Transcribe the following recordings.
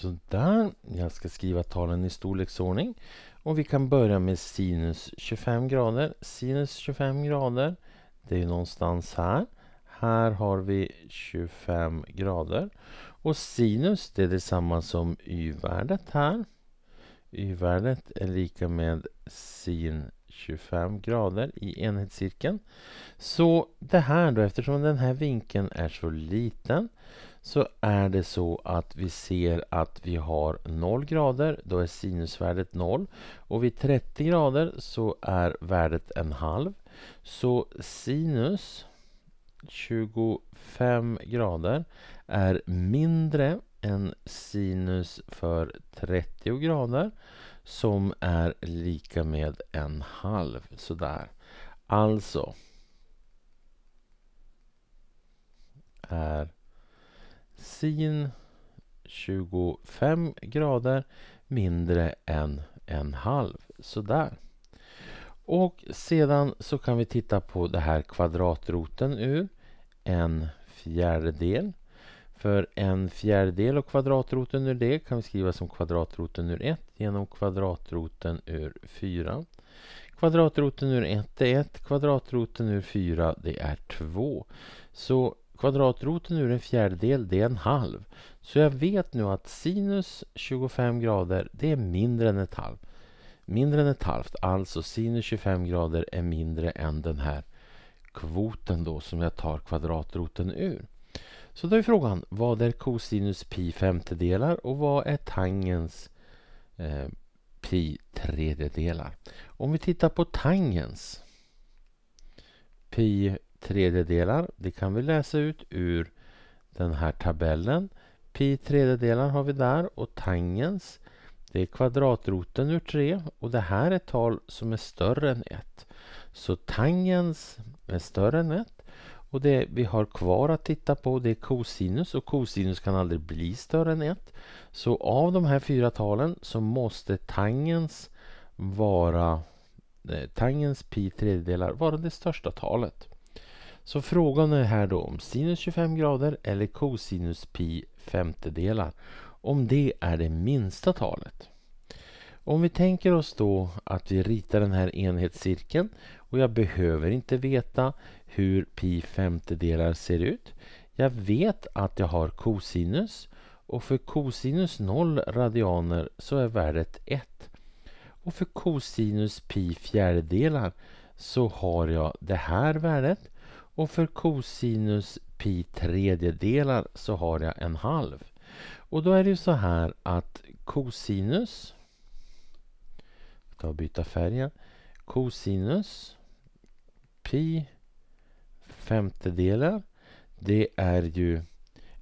Sådär, jag ska skriva talen i storleksordning. Och vi kan börja med sinus 25 grader. Sinus 25 grader, det är någonstans här. Här har vi 25 grader. Och sinus, det är detsamma som y-värdet här. Y-värdet är lika med sin 25 grader i enhetscirkeln. Så det här då, eftersom den här vinkeln är så liten så är det så att vi ser att vi har 0 grader, då är sinusvärdet 0. Och vid 30 grader så är värdet en halv. Så sinus 25 grader är mindre än sinus för 30 grader som är lika med en halv. Sådär. Alltså är bensin 25 grader mindre än en halv. Sådär. Och sedan så kan vi titta på det här kvadratroten ur en fjärdedel. För en fjärdedel och kvadratroten ur det kan vi skriva som kvadratroten ur 1 genom kvadratroten ur 4. Kvadratroten ur 1 är 1, kvadratroten ur 4 det är 2. Så Kvadratroten ur en fjärdedel det är en halv. Så jag vet nu att sinus 25 grader det är mindre än ett halvt. Mindre än ett halvt, alltså sinus 25 grader är mindre än den här kvoten då som jag tar kvadratroten ur. Så då är frågan, vad är kosinus pi femtedelar och vad är tangens eh, pi tredjedelar? Om vi tittar på tangens pi tredjedelar. Det kan vi läsa ut ur den här tabellen. Pi tredjedelar har vi där och tangens det är kvadratroten ur 3 och det här är tal som är större än 1. Så tangens är större än 1 och det vi har kvar att titta på det är kosinus och kosinus kan aldrig bli större än 1. Så av de här fyra talen så måste tangens vara eh, tangens pi tredjedelar vara det största talet. Så frågan är här då om sinus 25 grader eller cosinus pi femtedelar. Om det är det minsta talet. Om vi tänker oss då att vi ritar den här enhetscirkeln och jag behöver inte veta hur pi femtedelar ser ut. Jag vet att jag har cosinus. och för cosinus 0 radianer så är värdet 1. Och för cosinus pi fjärdedelar så har jag det här värdet och för cosinus pi tredjedelar så har jag en halv. Och då är det ju så här att cosinus... Jag tar och byta färgen. Cosinus pi femtedelar det är ju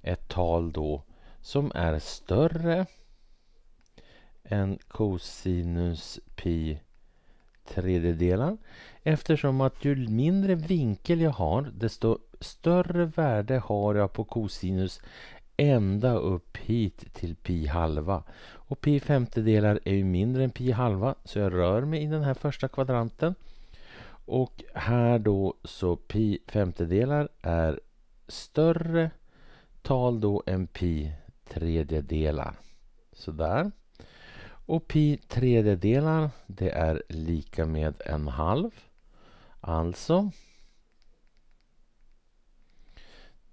ett tal då som är större än cosinus pi tredjedelar eftersom att ju mindre vinkel jag har desto större värde har jag på kosinus ända upp hit till pi halva. Och pi femtedelar är ju mindre än pi halva så jag rör mig i den här första kvadranten. Och här då så pi femtedelar är större tal då än pi tredjedelar. Sådär. Och pi tredjedelar, det är lika med en halv. Alltså,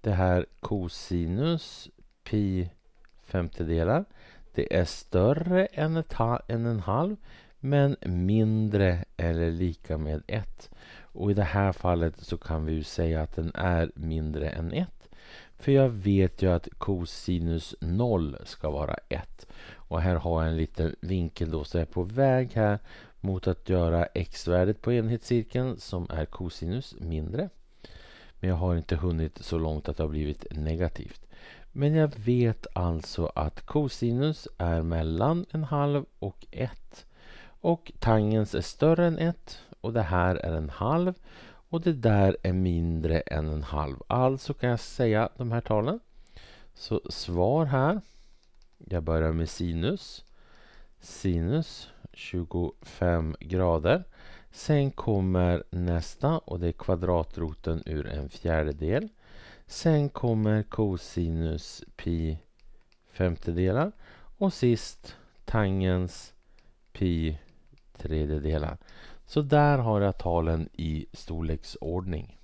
det här cosinus pi femtedelar, det är större än, ett, än en halv men mindre eller lika med 1. Och i det här fallet så kan vi ju säga att den är mindre än 1. För jag vet ju att cosinus 0 ska vara 1. Och här har jag en liten vinkel då, så jag är på väg här mot att göra x-värdet på enhetscirkeln som är cosinus mindre. Men jag har inte hunnit så långt att det har blivit negativt. Men jag vet alltså att cosinus är mellan en halv och 1. Och tangens är större än 1 och det här är en halv och det där är mindre än en halv. Alltså kan jag säga de här talen. Så svar här. Jag börjar med sinus. Sinus 25 grader. Sen kommer nästa och det är kvadratroten ur en fjärdedel. Sen kommer cosinus pi femtedelar. Och sist tangens pi tredjedelar. Så där har jag talen i storleksordning.